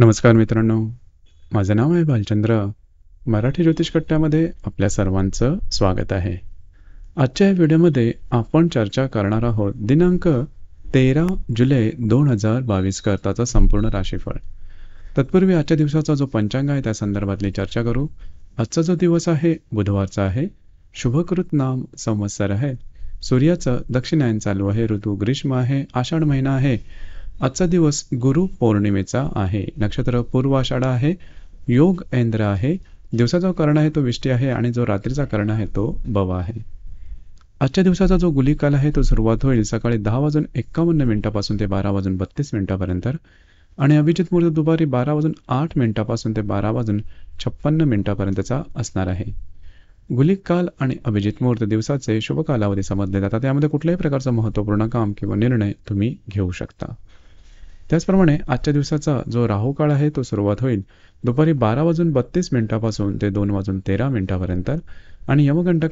नमस्कार मित्रांनो माझं नाव आहे भालचंद्र मराठी ज्योतिष कट्ट्यामध्ये आपल्या सर्वांचं स्वागत आहे आजच्या या व्हिडिओमध्ये आपण चर्चा करणार आहोत दिनांक तेरा जुलै दोन हजार बावीस करताचा संपूर्ण राशीफळ तत्पूर्वी आजच्या दिवसाचा जो पंचांग आहे त्या संदर्भातली चर्चा करू आजचा जो दिवस आहे बुधवारचा आहे शुभकृत नाम संवत्सर आहे सूर्याचं दक्षिणायन चालू आहे ऋतू ग्रीष्म आहे आषाढ महिना आहे आजचा दिवस गुरु पौर्णिमेचा आहे नक्षत्र पूर्वाषाढा आहे योग ऐंद्र आहे दिवसाचा कर्ण आहे तो विष्टी आहे आणि जो रात्रीचा कर्ण आहे तो बव आहे आजच्या दिवसाचा जो गुलिकाल आहे तो सुरुवात होईल सकाळी दहा वाजून एकावन्न मिनिटापासून ते बारा वाजून बत्तीस मिनिटापर्यंत आणि अभिजित मुहूर्त दुपारी बारा वाजून आठ मिनिटापासून ते बारा वाजून छप्पन्न मिनिटापर्यंतचा असणार आहे गुलिक काल आणि अभिजित मुहूर्त दिवसाचे शुभ कालावधी समजले जातात त्यामध्ये कुठल्याही प्रकारचं महत्त्वपूर्ण काम किंवा निर्णय तुम्ही घेऊ शकता त्याचप्रमाणे आजच्या दिवसाचा जो राहू काळ आहे तो सुरुवात होईल दुपारी बारा वाजून बत्तीस मिनिटापासून ते दोन वाजून तेरा मिनिटापर्यंत आणि यमघंट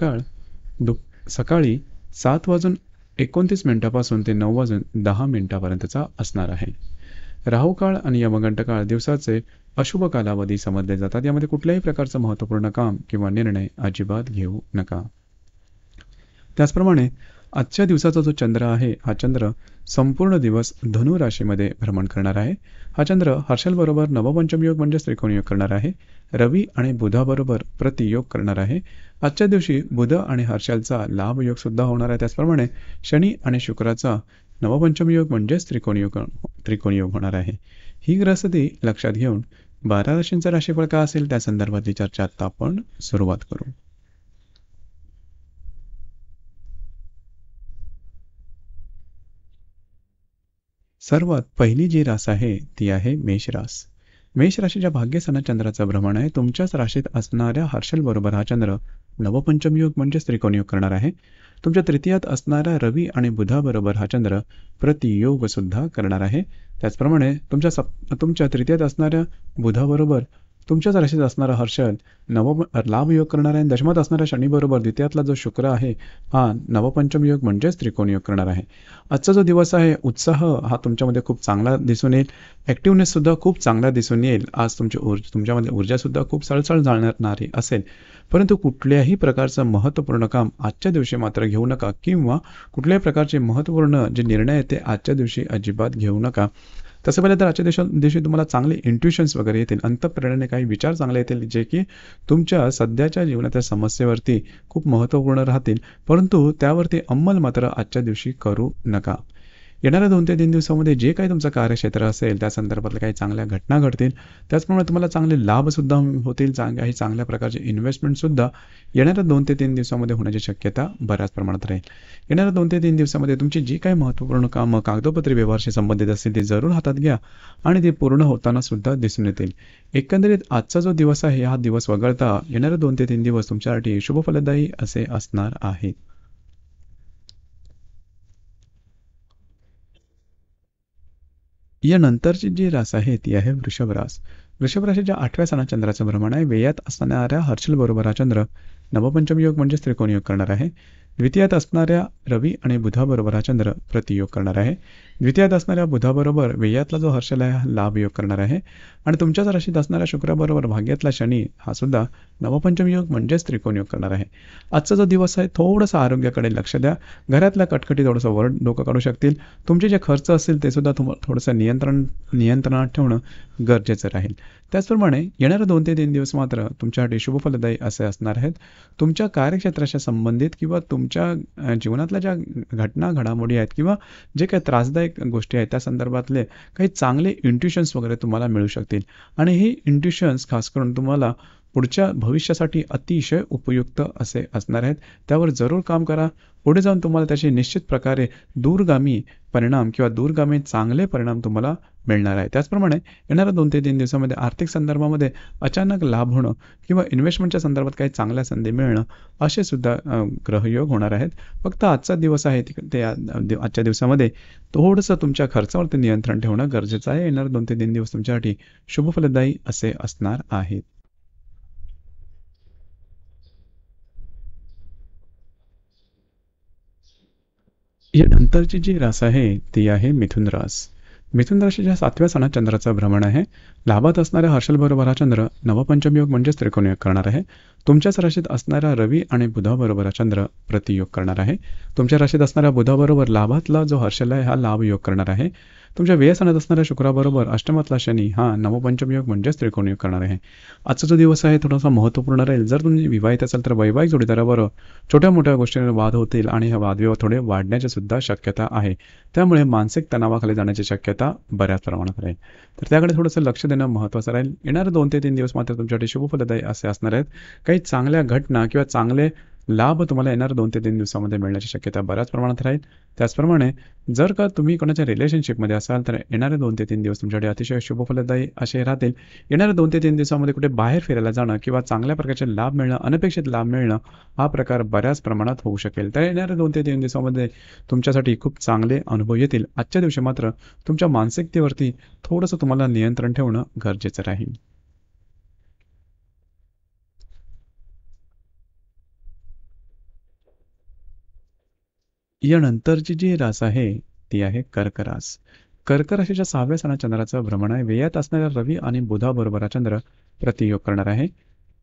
दु सकाळी सात वाजून एकोणतीस मिनिटापासून ते नऊ वाजून दहा मिनिटापर्यंतचा असणार आहे राहू काळ आणि यमघंट काळ दिवसाचे अशुभ कालावधी समजले जातात यामध्ये कुठल्याही प्रकारचं महत्त्वपूर्ण काम किंवा निर्णय अजिबात घेऊ नका त्याचप्रमाणे आजच्या दिवसाचा जो चंद्र आहे हा चंद्र संपूर्ण दिवस धनु राशीमध्ये भ्रमण करणार आहे हा चंद्र हर्षलबरोबर नवपंचम योग म्हणजे त्रिकोण योग करणार आहे रवी आणि बुधाबरोबर प्रतियोग करणार आहे आजच्या दिवशी बुध आणि हर्षलचा लाभ योग सुद्धा होणार आहे त्याचप्रमाणे शनी आणि शुक्राचा नवपंचम योग म्हणजेच त्रिकोण योग त्रिकोण योग होणार आहे ही ग्रहस्थिती लक्षात घेऊन बारा राशींचा राशीफळ का असेल त्या संदर्भातली चर्चा आता आपण सुरुवात करू सर्वात पहिली जी रास आहे ती आहे मेष रास मेष राशीच्या भाग्यसना चंद्राचं भ्रमण आहे तुमच्याच राशीत असणाऱ्या हर्षल बरोबर हा चंद्र नवपंचम योग म्हणजेच त्रिकोणयोग करणार आहे तुमच्या तृतीयात असणाऱ्या रवी आणि बुधाबरोबर हा चंद्र प्रतियोग सुद्धा करणार आहे त्याचप्रमाणे तुमच्या सप तुमच्या तृतीयात असणाऱ्या बुधाबरोबर तुमच्याच राशीत असणारा हर्षद नव लाभयोग करणार आहे दशमात असणारा शनीबरोबर द्वितीयातला जो शुक्र आहे हा नवपंचम योग म्हणजेच त्रिकोण योग करणार आहे आजचा जो दिवस आहे उत्साह हा तुमच्यामध्ये खूप चांगला दिसून येईल ॲक्टिव्हनेस सुद्धा खूप चांगला दिसून येईल आज तुमची ऊर्जा तुमच्यामध्ये ऊर्जा सुद्धा खूप सळसळ जाणणारी असेल परंतु कुठल्याही प्रकारचं महत्त्वपूर्ण काम आजच्या दिवशी मात्र घेऊ नका किंवा कुठल्याही प्रकारचे महत्त्वपूर्ण जे निर्णय आहेत ते आजच्या दिवशी अजिबात घेऊ नका तसं पाहिलं तर आजच्या दिवशी दिवशी तुम्हाला चांगले इंट्युशन्स वगैरे येतील अंतप्रेरणे काही विचार चांगले येतील जे की तुमच्या सध्याच्या जीवनातल्या समस्येवरती खूप महत्त्वपूर्ण राहतील परंतु त्यावरती अंमल मात्र आजच्या दिवशी करू नका येणाऱ्या दोन ते तीन दिवसामध्ये जे काही तुमचं कार्यक्षेत्र असेल त्या संदर्भातल्या काही चांगल्या घटना घडतील त्याचप्रमाणे तुम्हाला चांगले लाभसुद्धा होतील चांग काही चांगल्या प्रकारचे सुद्धा येणाऱ्या दोन ते तीन दिवसामध्ये होण्याची शक्यता बऱ्याच प्रमाणात राहील येणाऱ्या दोन ते तीन दिवसामध्ये तुमची जी काही महत्त्वपूर्ण कामं कागदोपत्री व्यवहारशी संबंधित असतील ती जरूर हातात घ्या आणि ते पूर्ण होताना सुद्धा दिसून येतील एकंदरीत आजचा जो दिवस आहे हा दिवस वगळता येणारे दोन ते तीन दिवस तुमच्यासाठी शुभफलदायी असे असणार आहेत या नंतरची जी रास आहे ती आहे वृषभरास राशीच्या आठव्या सणा चंद्राचं भ्रमण आहे वेयात असणाऱ्या हर्षल बरोबर हा चंद्र नवपंचम योग म्हणजे त्रिकोण योग करणार आहे द्वितीयात असणाऱ्या रवी आणि बुधाबरोबर हा चंद्र प्रतियोग करणार आहे द्वितीयात असणाऱ्या बुधाबरोबर व्ययातला जो हर्षलय लाभ योग करणार आहे आणि तुमच्याच राशीत असणाऱ्या शुक्राबरोबर भाग्यातला शनी हा सुद्धा नवपंचम योग म्हणजेच त्रिकोण योग करणार आहे आजचा जो दिवस आहे थोडंसं आरोग्याकडे लक्ष द्या घरातल्या कटकटी थोडंसं वर डोकं काढू शकतील तुमचे जे खर्च असतील ते सुद्धा तुम थोडंसं नियंत्रण नियंत्रणात ठेवणं गरजेचं राहील त्याचप्रमाणे येणारे दोन ते तीन दिवस मात्र तुमच्यासाठी शुभफलदायी असे असणार आहेत तुमच्या कार्यक्षेत्राशी संबंधित किंवा तुमच्या जीवनातल्या ज्या घटना घडामोडी आहेत किंवा जे काही त्रासदायक अनेक गोष्टी आहेत त्या संदर्भातले काही चांगले इंट्युशन्स वगैरे तुम्हाला मिळू शकतील आणि हे इंट्युशन्स खास करून तुम्हाला पुढच्या भविष्यासाठी अतिशय उपयुक्त असे असणार आहेत त्यावर जरूर काम करा पुढे जाऊन तुम्हाला त्याचे निश्चित प्रकारे दूरगामी परिणाम किंवा दूरगामी चांगले परिणाम तुम्हाला मिळणार आहे त्याचप्रमाणे येणाऱ्या दोन ते तीन दिवसामध्ये आर्थिक संदर्भामध्ये अचानक लाभ होणं किंवा इन्व्हेस्टमेंटच्या संदर्भात काही चांगल्या संधी मिळणं असे सुद्धा ग्रहयोग होणार आहेत फक्त आजचा दिवस आहे ते आजच्या दिवसामध्ये थोडंसं तुमच्या खर्चावरती नियंत्रण ठेवणं गरजेचं आहे येणार दोन ते तीन दिवस तुमच्यासाठी शुभफलदायी असे असणार आहेत यानंतरची जी रास आहे ती आहे मिथुन रास मिथुन राशीच्या सातव्या सणात चंद्राचं भ्रमण आहे लाभात असणाऱ्या बरोबर हा चंद्र नवपंचम योग म्हणजेच त्रिकोण योग करणार आहे तुमच्याच राशीत असणारा रवी आणि बुधाबरोबर हा चंद्र प्रतियोग करणार आहे तुमच्या राशीत असणाऱ्या बुधाबरोबर लाभातला जो हर्षल आहे हा लाभ योग करणार आहे तुमच्या व्ययस्थानात असणाऱ्या शुक्राबरोबर अष्टमातला शनी हा नवपंचमयोग म्हणजेच त्रिकोणयोग करणार आहे आजचा जो दिवस आहे थोडासा महत्त्वपूर्ण राहील जर तुम्ही विवाहित असाल तर वैवाहिक जोडीदाराबरोबर छोट्या मोठ्या गोष्टींवर वाद होतील आणि हे वादविवाद थोडे वाढण्याची सुद्धा शक्यता आहे त्यामुळे मानसिक तणावाखाली जाण्याची शक्यता बऱ्याच प्रमाणात राहील तर त्याकडे थोडंसं लक्ष देणं महत्त्वाचं राहील येणारे दोन ते तीन दिवस मात्र तुमच्यासाठी शुभफलदायी असे असणार आहेत काही चांगल्या घटना किंवा चांगले लाभ तुम्हाला येणार दोन ते तीन दिवसामध्ये मिळण्याची शक्यता बऱ्याच प्रमाणात राहील त्याचप्रमाणे जर का तुम्ही कोणाच्या रिलेशनशिपमध्ये असाल तर येणारे दोन ते तीन दिवस तुमच्याकडे अतिशय शुभफलदायी असे राहतील येणाऱ्या दोन ते तीन दिवसामध्ये कुठे बाहेर फिरायला जाणं किंवा चांगल्या प्रकारचे लाभ मिळणं अनपेक्षित लाभ मिळणं हा प्रकार बऱ्याच प्रमाणात होऊ शकेल तर येणाऱ्या दोन ते तीन दिवसामध्ये तुमच्यासाठी खूप चांगले अनुभव येतील आजच्या दिवशी मात्र तुमच्या मानसिकतेवरती थोडंसं तुम्हाला नियंत्रण ठेवणं गरजेचं राहील यानंतरची जी रास आहे ती आहे रास कर्क राशीच्या सहाव्या सणा चंद्राचं भ्रमण आहे वेयात असणाऱ्या रवी आणि बुधाबरोबर चंद्र प्रतियोग करणार आहे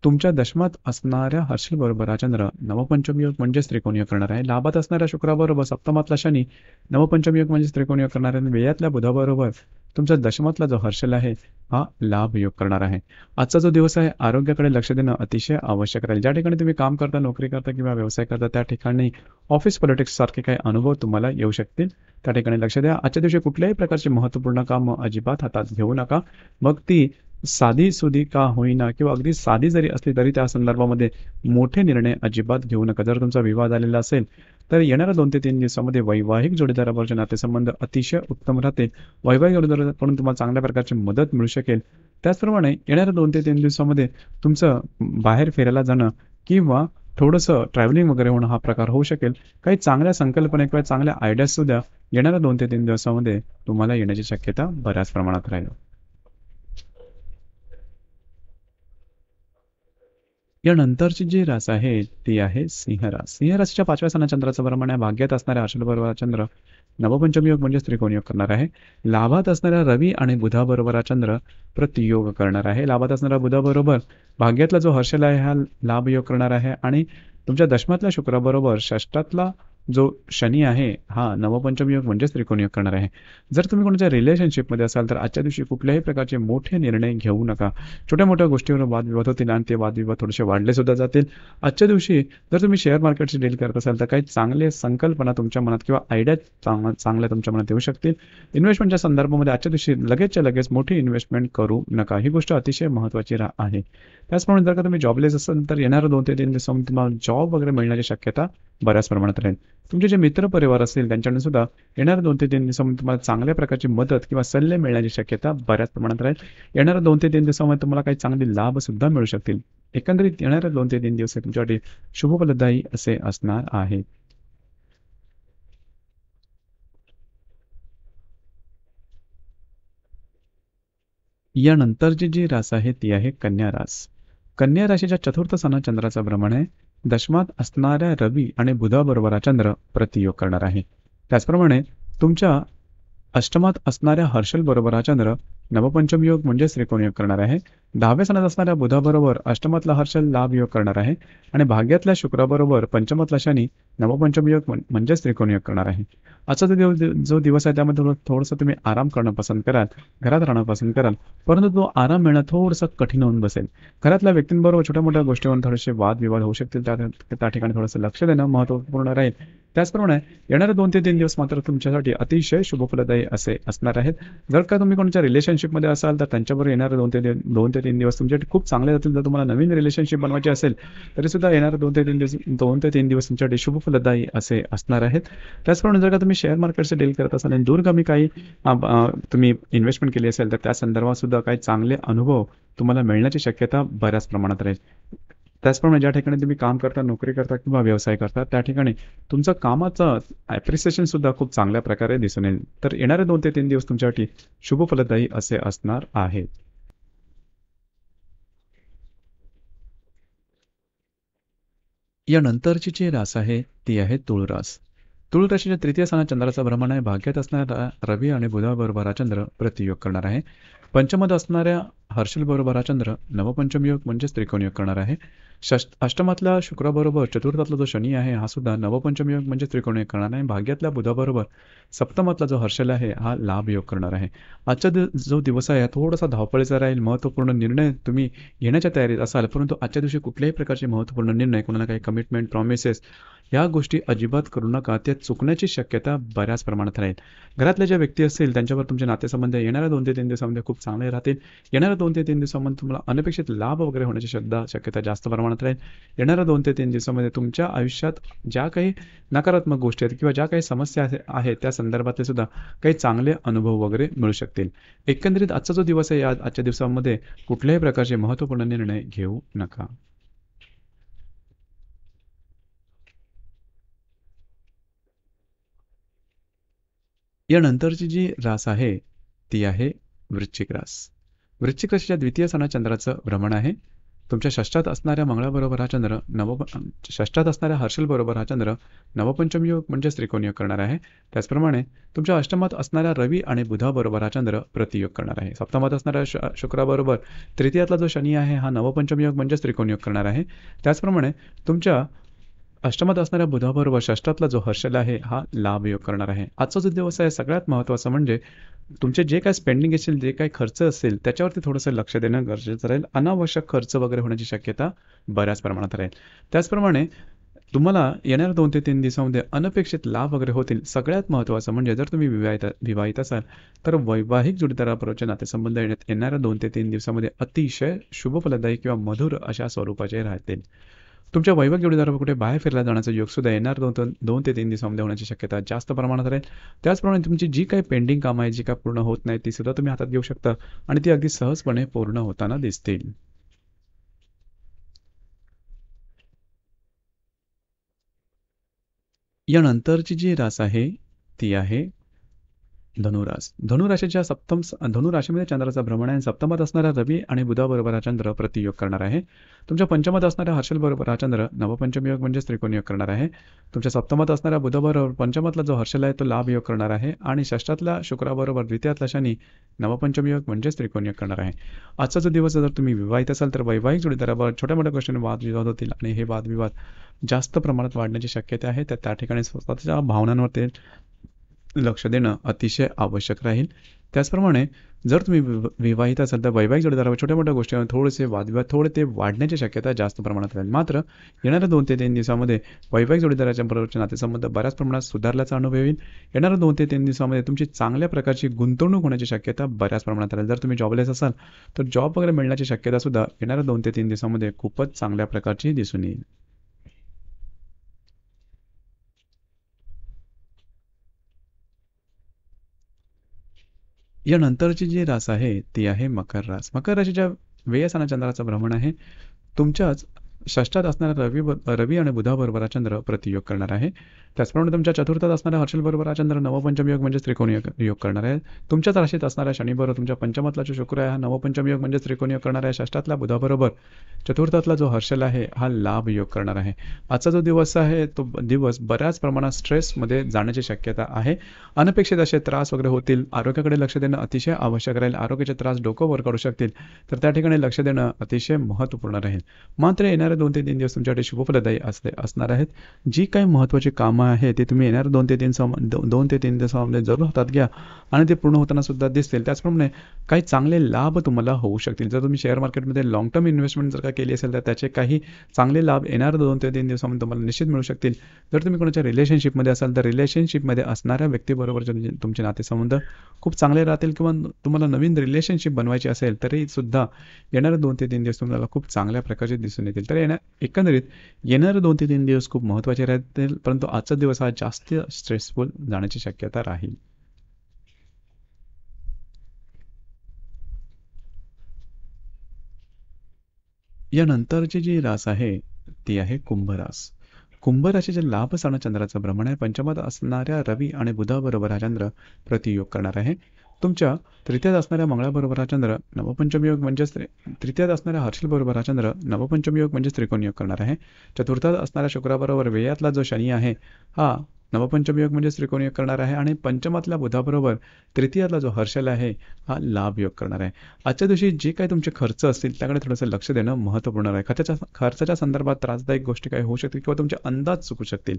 तुमच्या दशमात असणाऱ्या हर्षल बरोबर चंद्र नवपंचम योग म्हणजे त्रिकोणीय करणार आहे लाभात असणाऱ्या शुक्राबरोबर सप्तमातला शनी नवपंचम योग म्हणजे त्रिकोणीय करणार आहे व्ययातल्या बुधाबरोबर तुमचा दशमातला जो हर्षल आहे हा लाभ योग करणार आहे आजचा जो दिवस आहे आरोग्याकडे लक्ष देणं अतिशय आवश्यक राहील ज्या ठिकाणी तुम्ही काम करता नोकरी करता किंवा व्यवसाय करता त्या ठिकाणी ऑफिस पॉलिटिक्स सारखे काही अनुभव तुम्हाला येऊ शकतील त्या ठिकाणी लक्ष द्या आजच्या दिवशी कुठल्याही प्रकारचे महत्वपूर्ण काम अजिबात हातात घेऊ नका मग ती साधी सुधी का होईना किंवा अगदी साधी जरी असली तरी त्या संदर्भामध्ये मोठे निर्णय अजिबात घेऊ नका जर तुमचा विवाद आलेला असेल तर येणाऱ्या दोन ते तीन दिवसामध्ये वैवाहिक जोडीदारावरचे नातेसंबंध अतिशय उत्तम राहतील वैवाहिक जोडीदाराकडून तुम्हाला चांगल्या प्रकारची मदत मिळू शकेल त्याचप्रमाणे येणाऱ्या दोन ते तीन दिवसामध्ये तुमचं बाहेर फिरायला जाणं किंवा थोडंसं ट्रॅव्हलिंग वगैरे होणं हा प्रकार होऊ शकेल काही चांगल्या संकल्पना किंवा चांगल्या आयडिया सुद्धा येणाऱ्या दोन ते तीन दिवसामध्ये तुम्हाला येण्याची शक्यता बऱ्याच प्रमाणात राहील नंतरची जी रास आहे ती आहे सिंहरास सिंहराशीच्या पाचव्या सणा चंद्राचं भ्रमण आहे भाग्यात असणाऱ्या बरोबर चंद्र योग म्हणजे त्रिकोण योग करणार आहे लाभात असणाऱ्या रवी आणि बुधाबरोबर चंद्र प्रतियोग करणार आहे लाभात असणारा बुधाबरोबर भाग्यातला जो हर्षल आहे हा लाभ योग करणार आहे आणि तुमच्या दशमातल्या शुक्राबरोबर षष्टातला जो शनी आहे हा नवपंचम योग म्हणजेच त्रिकोण योग करणार आहे जर तुम्ही कोणाच्या रिलेशनशिपमध्ये असाल तर आजच्या दिवशी कुठल्याही प्रकारचे मोठे निर्णय घेऊ नका छोट्या मोठ्या गोष्टीवर वादविवाद होतील आणि ते वादविवाद थोडेसे वाढले सुद्धा जातील आजच्या दिवशी जर तुम्ही शेअर मार्केटशी डील करत असाल तर काही चांगले संकल्पना तुमच्या मनात किंवा आयडिया चांगल्या तुमच्या मनात येऊ शकतील इन्व्हेस्टमेंटच्या संदर्भामध्ये आजच्या दिवशी लगेचच्या लगेच मोठी इन्व्हेस्टमेंट करू नका ही गोष्ट अतिशय महत्वाची आहे त्याचप्रमाणे जर का तुम्ही जॉबलेस असाल तर येणार दोन ते तीन दिवसांमध्ये तुम्हाला जॉब वगैरे मिळण्याची शक्यता बऱ्याच प्रमाणात राहील तुमचे जे मित्रपरिवार असतील त्यांच्याकडून सुद्धा येणाऱ्या दोन ते तीन दिवसामध्ये तुम्हाला चांगल्या प्रकारची मदत किंवा सल्ले मिळण्याची शक्यता बऱ्याच प्रमाणात राहील येणाऱ्या दोन ते तीन दिवसामध्ये तुम्हाला काही चांगले लाभ सुद्धा मिळू शकतील एकंदरीत येणाऱ्या दोन ते तीन दिवस तुमच्यासाठी शुभफलदायी असे असणार आहे यानंतरची जी रास आहे ती आहे कन्या रास कन्या राशीच्या चतुर्थ सणा चंद्राचा भ्रमण आहे दशमात असणाऱ्या रवी आणि बुधाबरोबर चंद्र प्रतियोग करणार आहे त्याचप्रमाणे तुमच्या अष्टमात असणाऱ्या हर्षल बरोबर चंद्र नवपंचम योग म्हणजे त्रिकोण योग करणार आहे दहाव्या सणात असणाऱ्या बुधाबरोबर अष्टमातला हर्ष लाभ योग करणार आहे आणि भाग्यातल्या शुक्राबरोबर पंचमातला शनी नवपंचम योग म्हणजेच त्रिकोण योग करणार आहे असा जो दिवस आहे त्यामध्ये थोडस तुम्ही आराम करणं पसंत कराल घरात राहणं पसंत कराल परंतु तो आराम मिळणं थोडस कठीण होऊन बसेल घरातल्या व्यक्तींबरोबर छोट्या मोठ्या गोष्टीवर थोडेसे वादविवाद होऊ शकतील त्या ठिकाणी थोडंसं लक्ष देणं महत्वपूर्ण राहील त्याचप्रमाणे येणारे दोन ते तीन दिवस मात्र तुमच्यासाठी अतिशय शुभफलदायी असे असणार आहेत जर का तुम्ही कोणाच्या रिलेशनशिपमध्ये असाल तर त्यांच्याबरोबर येणारे दोन ते दोन ते तीन दिवस तुमच्यासाठी खूप चांगले जातील जर तुम्हाला नवीन रिलेशनशिप बनवायची असेल तरी सुद्धा येणारे दोन ते तीन दिवस दोन ते तीन दिवस तुमच्यासाठी शुभफलदायी असे असणार आहेत त्याचप्रमाणे जर का तुम्ही शेअर मार्केटचे डील करत असाल आणि दूरगामी काही तुम्ही इन्व्हेस्टमेंट केली असेल तर त्या संदर्भात सुद्धा काही चांगले अनुभव तुम्हाला मिळण्याची शक्यता बऱ्याच प्रमाणात राहील त्याचप्रमाणे ज्या ठिकाणी तुम्ही काम करता नोकरी करता किंवा व्यवसाय करता त्या ठिकाणी तुमचं कामाचं ॲप्रिसिएशन सुद्धा खूप चांगल्या प्रकारे दिसून येईल तर येणारे दोन ते तीन दिवस तुमच्यासाठी शुभ फलदायी असे असणार आहेत यानंतरची जी रास आहे ती आहे तुळरास रास राशीच्या तृतीय स्थानात चंद्राचा भ्रमण आहे भाग्यात असणारा रवी आणि बुधाबरोबर चंद्र प्रतियोग करणार आहे पंचमत असणाऱ्या हर्षलबरोबर हा चंद्र नवपंचम योग म्हणजेच त्रिकोण योग करणार आहे षष्ट अष्टमातला शुक्राबरोबर चतुर्थातला जो शनी आहे हा सुद्धा नवपंचम योग म्हणजे त्रिकोण योग करणार आहे भाग्यातल्या बुधाबरोबर सप्तमातला जो हर्षल आहे हा लाभ योग करणार आहे आजचा जो दिवस आहे थोडासा धावपळीचा राहील महत्त्वपूर्ण निर्णय तुम्ही घेण्याच्या तयारीत असाल परंतु आजच्या दिवशी कुठल्याही प्रकारचे महत्त्वपूर्ण निर्णय कोणाला काही कमिटमेंट प्रॉमिसेस या गोष्टी अजिबात करू नका त्या चुकण्याची शक्यता बऱ्याच प्रमाणात राहील घरातल्या ज्या व्यक्ती असतील त्यांच्यावर तुमचे नातेसंबंध येणाऱ्या दोन ते तीन दिवसामध्ये खूप खूप चांगले राहतील येणाऱ्या दोन ते तीन दिवसामध्ये तुम्हाला अनपेक्षित लाभ वगैरे होण्याची श्रद्धा शक्यता जास्त प्रमाणात राहील येणाऱ्या दोन ते तीन दिवसामध्ये तुमच्या आयुष्यात ज्या काही नकारात्मक गोष्टी आहेत किंवा ज्या काही समस्या आहेत त्या संदर्भातले सुद्धा काही चांगले अनुभव वगैरे मिळू शकतील एकंदरीत आजचा जो दिवस आहे या आजच्या दिवसामध्ये कुठल्याही प्रकारचे महत्त्वपूर्ण निर्णय घेऊ नका यानंतरची जी रास आहे ती आहे वृश्चिक रास वृश्चिक राशीच्या द्वितीय सणा चंद्राचं भ्रमण आहे तुमच्या षष्ठात असणाऱ्या मंगळाबरोबर हा चंद्र नव षष्ठात असणाऱ्या हर्षलबरोबर हा चंद्र नवपंचम योग म्हणजे त्रिकोण योग करणार आहे त्याचप्रमाणे तुमच्या अष्टमात असणाऱ्या रवी आणि बुधाबरोबर हा चंद्र प्रतियोग करणार आहे सप्तमात असणाऱ्या शुक्राबरोबर तृतीयातला जो शनी आहे हा नवपंचम योग म्हणजेच त्रिकोण योग करणार आहे त्याचप्रमाणे तुमच्या अष्टमात असणाऱ्या व षष्टातला जो हर्षल आहे हा लाभ योग करणार आहे आजचा जो दिवस आहे सगळ्यात महत्वाचा म्हणजे तुमचे जे काय स्पेंडिंग असेल जे काय खर्च असेल त्याच्यावरती थोडंसं लक्ष देणं गरजेचं राहील अनावश्यक खर्च वगैरे होण्याची शक्यता बऱ्याच प्रमाणात राहील त्याचप्रमाणे तुम्हाला येणाऱ्या दोन ते तीन दिवसामध्ये अनपेक्षित लाभ वगैरे होतील सगळ्यात महत्त्वाचं म्हणजे जर तुम्ही विवाहित विवाहित असाल तर वैवाहिक जोडीदाराबरोबरचे नातेसंबंध येण्यात येणाऱ्या दोन ते तीन दिवसामध्ये अतिशय शुभ फलदायी किंवा मधुर अशा स्वरूपाचे राहतील तुमच्या वैवाहिक जोडीदार कुठे बाहेर फिरला जाण्याचा सुद्धा येणार दोन दोन ते तीन दिवसामध्ये होण्याची शक्यता जास्त प्रमाणात राहील त्याचप्रमाणे तुमची जी काही पेंडिंग कामं आहे जी काय पूर्ण होत नाही ती सुद्धा तुम्ही हातात घेऊ शकता आणि ती अगदी सहजपणे पूर्ण होताना दिसतील यानंतरची जी रास आहे ती आहे धनुरास धनुराशीच्या सप्तम धनुराशीमध्ये चंद्राचा भ्रमण आहे सप्तमात असणारा रवी आणि बुधाबरोबर हा चंद्र प्रतियोग करणार आहे तुमच्या पंचमात असणाऱ्या हर्षल बरोबर हा चंद्र नवपंचम योग म्हणजे त्रिकोण योग करणार आहे तुमच्या सप्तमात असणारा बुधाबरोबर पंचमातला जो हर्षल आहे तो लाभ योग करणार आहे आणि षष्टातल्या शुक्राबरोबर द्वितीयातला शनी नवपंचम योग म्हणजेच त्रिकोण योग करणार आहे आजचा जो दिवस जर तुम्ही विवाहित असाल तर वैवाहिक जोडीदारावर छोट्या मोठ्या गोष्टीने वादविवाद होतील आणि हे वादविवाद जास्त प्रमाणात वाढण्याची शक्यता आहे तर त्या ठिकाणी स्वतःच्या भावनांवर ते लक्ष देणं अतिशय आवश्यक राहील त्याचप्रमाणे जर तुम्ही विवाहित असाल तर वैवाहिक जोडीदारावर छोट्या मोठ्या गोष्टी थोडेसे वादविवाद थोडे ते वाढण्याची शक्यता जास्त प्रमाणात राहील मात्र येणाऱ्या दोन ते तीन दिवसामध्ये वैवाहिक जोडीदाराच्या बरोबरचे नातेसंबंध बऱ्याच प्रमाणात सुधारल्याचा अनुभव येईल येणाऱ्या दोन ते तीन दिवसामध्ये तुमची चांगल्या प्रकारची गुंतवणूक होण्याची शक्यता बऱ्याच प्रमाणात राहील जर तुम्ही जॉबलेस असाल तर जॉब वगैरे मिळण्याची शक्यता सुद्धा येणाऱ्या दोन ते तीन दिवसामध्ये खूपच चांगल्या प्रकारची दिसून येईल या नंतरची जी रास आहे ती आहे मकर रास मकर राशीच्या वेयसाना चंद्राचं भ्रमण आहे तुमच्याच षष्टात असणारा रवी रवी आणि बुधाबरोबर चंद्र प्रतियोग करणार आहे त्याचप्रमाणे तुमच्या चतुर्थात असणारा हर्षलबरोबर चंद्र नवपंचम योग म्हणजे त्रिकोण योग करणार आहे तुमच्याच राशीत असणाऱ्या शनीबरोबर तुमच्या पंचमातला जो शुक्र आहे हा नवपंचम योग म्हणजे त्रिकोण योग करणार आहे षष्टातला बुधाबरोबर चतुर्थातला जो हर्षल आहे हा लाभ योग करणार आहे आजचा जो दिवस आहे तो दिवस बऱ्याच प्रमाणात स्ट्रेसमध्ये जाण्याची शक्यता आहे अनपेक्षित असे त्रास वगैरे होतील आरोग्याकडे लक्ष देणं अतिशय आवश्यक राहील आरोग्याचे त्रास डोकं वर करू शकतील तर त्या ठिकाणी लक्ष देणं अतिशय महत्त्वपूर्ण राहील मात्र येणाऱ्या दोन ते तीन दिवस तुमच्यासाठी शुभफलदायी असले असणार आहेत जी काही महत्त्वाची कामं आहेत ते तुम्ही येणार दोन ते तीन सम दोन ते तीन दिवसामध्ये जरूर हातात घ्या आणि ते पूर्ण होताना सुद्धा दिसतील त्याचप्रमाणे काही चांगले लाभ तुम्हाला होऊ शकतील जर तुम्ही शेअर मार्केटमध्ये लॉंग टर्म इन्व्हेस्टमेंट जर का केली असेल तर त्याचे काही चांगले लाभ येणार दोन ते तीन दिवसामध्ये तुम्हाला निश्चित मिळू शकतील जर तुम्ही कोणाच्या रिलेशनशिपमध्ये असाल तर रिलेशनशिपमध्ये असणाऱ्या व्यक्तीबरोबर तुमचे नातेसंबंध खूप चांगले राहतील किंवा तुम्हाला नवीन रिलेशनशिप बनवायची असेल तरी सुद्धा येणारे दोन ते तीन दिवस तुम्हाला खूप चांगल्या प्रकारचे दिसून येतील तर आपल्याला एकंदरीत येणार दोन ते तीन दिवस खूप महत्त्वाचे राहतील परंतु आजचा दिवस हा जास्त स्ट्रेसफुल जाण्याची शक्यता राहील यानंतरची जी रास आहे ती आहे कुंभरास कुंभराशीचे लाभ सण चंद्राचं भ्रमण आहे पंचमात असणाऱ्या रवी आणि बुधाबरोबर हा चंद्र प्रतियोग करणार आहे तुमच्या तृतीयात असणाऱ्या मंगळाबरोबर हा चंद्र नवपंचमी योग म्हणजेच तृतीयात असणाऱ्या हर्षलबरोबर हा चंद्र नवपंचमी योग म्हणजेच त्रिकोण योग करणार आहे चतुर्थात असणाऱ्या शुक्राबरोबर वेयातला जो शनी आहे हा नवपंचम योग म्हणजे त्रिकोण योग करणार आहे आणि पंचमातल्या बुधाबरोबर तृतीयातला जो हर्षल आहे हा लाभ योग करणार आहे आजच्या दिवशी जे काही तुमचे खर्च असतील त्याकडे थोडंसं लक्ष देणं महत्त्वपूर्ण आहे खर्चाच्या खर्चाच्या संदर्भात त्रासदायक गोष्टी काही होऊ शकतील किंवा तुमचे अंदाज चुकू शकतील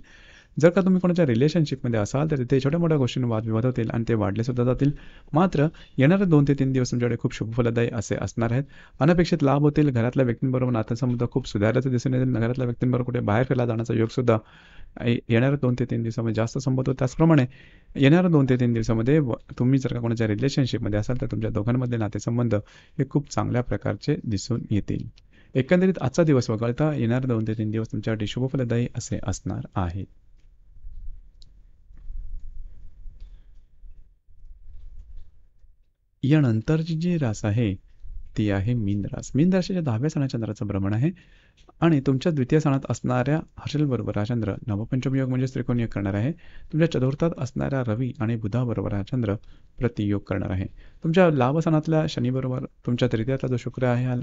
जर का तुम्ही कोणाच्या रिलेशनशिपमध्ये असाल तर तिथे छोट्या मोठ्या गोष्टींवर वादविवाद होतील आणि ते वाढले सुद्धा जातील मात्र येणारे दोन ते तीन दिवस तुमच्याकडे खूप शुभफलदायी असे असणार आहेत अनपेक्षित लाभ होतील घरातल्या व्यक्तींबरोबर नातेसंबंध खूप सुधारल्याचं दिसून येतील घरातल्या व्यक्तींबरोबर कुठे बाहेर फिरायला जाण्याचा योग सुद्धा येणाऱ्या दोन ते तीन दिवस दिवसामध्ये जास्त संबोधतो होतो त्याचप्रमाणे येणाऱ्या दोन ते तीन दिवसामध्ये तुम्ही जर का कोणाच्या रिलेशनशिपमध्ये असाल तर तुमच्या दोघांमधले नातेसंबंध हे खूप चांगल्या प्रकारचे दिसून येतील एकंदरीत आजचा दिवस वगळता येणारे दोन ते तीन दिवस तुमच्यासाठी शुभफलदायी असे असणार आहे यानंतरची जी रास आहे ती आहे मीन रास मीन राशीच्या दहाव्या सणा चंद्राचं भ्रमण आहे आणि तुमच्या द्वितीय सणात असणाऱ्या हर्षलबरोबर हा चंद्र नवपंचम योग म्हणजे त्रिकोण योग करणार आहे तुमच्या चतुर्थात असणाऱ्या रवी आणि बरोबर हा चंद्र प्रतियोग करणार आहे तुमच्या लाभ सणातल्या बरोबर तुमच्या तृतीयातला जो शुक्र आहे हा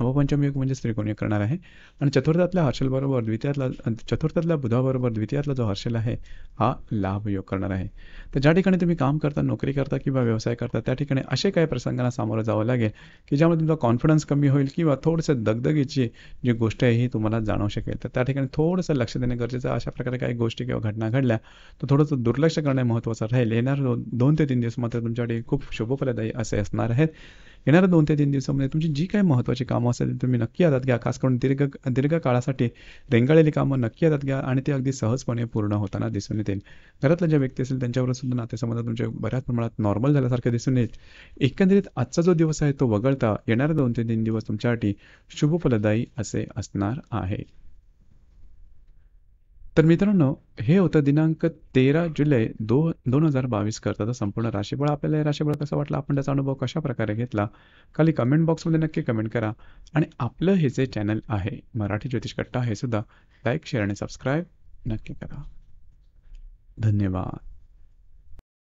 म्हणजे म्हणजेच त्रिकोणीय करणार आहे आणि चतुर्थातल्या हर्षलबरोबर द्वितीयातला चतुर्थातल्या बुधाबरोबर द्वितीयातला जो हर्षल आहे हा लाभयोग करणार आहे तर ज्या ठिकाणी तुम्ही काम करता नोकरी करता किंवा व्यवसाय करता त्या ठिकाणी असे काही प्रसंगांना सामोरं जावं लागेल की ज्यामुळे तुमचा कॉन्फिडन्स कमी होईल किंवा थोडंसं दगदगीची जी गोष्ट आहे ही तुम्हाला जाणवू शकेल तर त्या ठिकाणी थोडंसं लक्ष देणे गरजेचं अशा प्रकारे काही गोष्टी किंवा घटना घडल्या तर थोडंसं दुर्लक्ष करणे महत्त्वाचं राहील येणार दोन ते तीन दिवस मात्र तुमच्यासाठी खूप शुभफलदायी असे असणार आहेत येणाऱ्या दोन ते तीन दिवसामध्ये तुमची जी काही महत्त्वाची कामं असतील तुम्ही नक्की आदात घ्या खास करून दीर्घ दीर्घ काळासाठी रेंगाळलेली कामं नक्की यातात घ्या आणि ते अगदी सहजपणे पूर्ण होताना दिसून येतील घरातल्या ज्या व्यक्ती असेल त्यांच्यावर सुद्धा नातेसंबंध तुमच्या बऱ्याच प्रमाणात नॉर्मल झाल्यासारखे दिसून येईल एकंदरीत आजचा जो दिवस आहे तो वगळता येणारे दोन ते तीन दिवस तुमच्यासाठी शुभ फलदायी असे असणार आहे तर मित्रांनो हे होतं दिनांक तेरा जुलै दो दोन हजार बावीस करता संपूर्ण राशीबळ आपल्याला हे राशीबळ कसं वाटलं आपण त्याचा अनुभव कशा प्रकारे घेतला खाली कमेंट बॉक्समध्ये नक्की कमेंट करा आणि आपलं हे जे चॅनल आहे मराठी ज्योतिष कट्टा हे सुद्धा लाईक शेअर आणि सबस्क्राईब नक्की करा धन्यवाद